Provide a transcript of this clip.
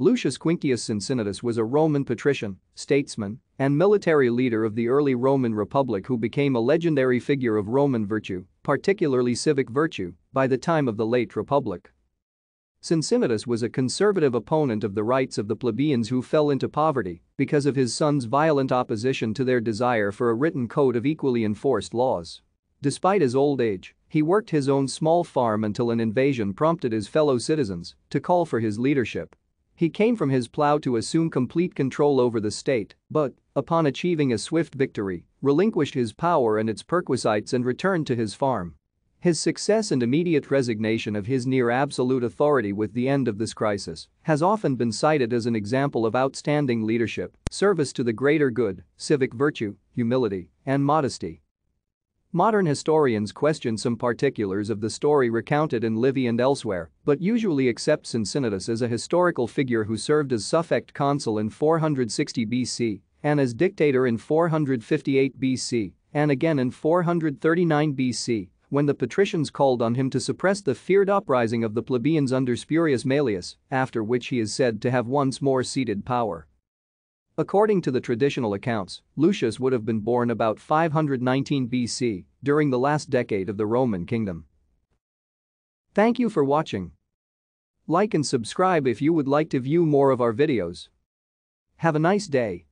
Lucius Quinctius Cincinnatus was a Roman patrician, statesman, and military leader of the early Roman Republic who became a legendary figure of Roman virtue, particularly civic virtue, by the time of the late Republic. Cincinnatus was a conservative opponent of the rights of the plebeians who fell into poverty because of his son's violent opposition to their desire for a written code of equally enforced laws. Despite his old age, he worked his own small farm until an invasion prompted his fellow citizens to call for his leadership he came from his plow to assume complete control over the state, but, upon achieving a swift victory, relinquished his power and its perquisites and returned to his farm. His success and immediate resignation of his near-absolute authority with the end of this crisis has often been cited as an example of outstanding leadership, service to the greater good, civic virtue, humility, and modesty. Modern historians question some particulars of the story recounted in Livy and elsewhere, but usually accept Cincinnatus as a historical figure who served as suffect consul in 460 BC and as dictator in 458 BC and again in 439 BC when the patricians called on him to suppress the feared uprising of the plebeians under Spurius Maelius, after which he is said to have once more ceded power. According to the traditional accounts, Lucius would have been born about 519 BC, during the last decade of the Roman kingdom. Thank you for watching. Like and subscribe if you would like to view more of our videos. Have a nice day.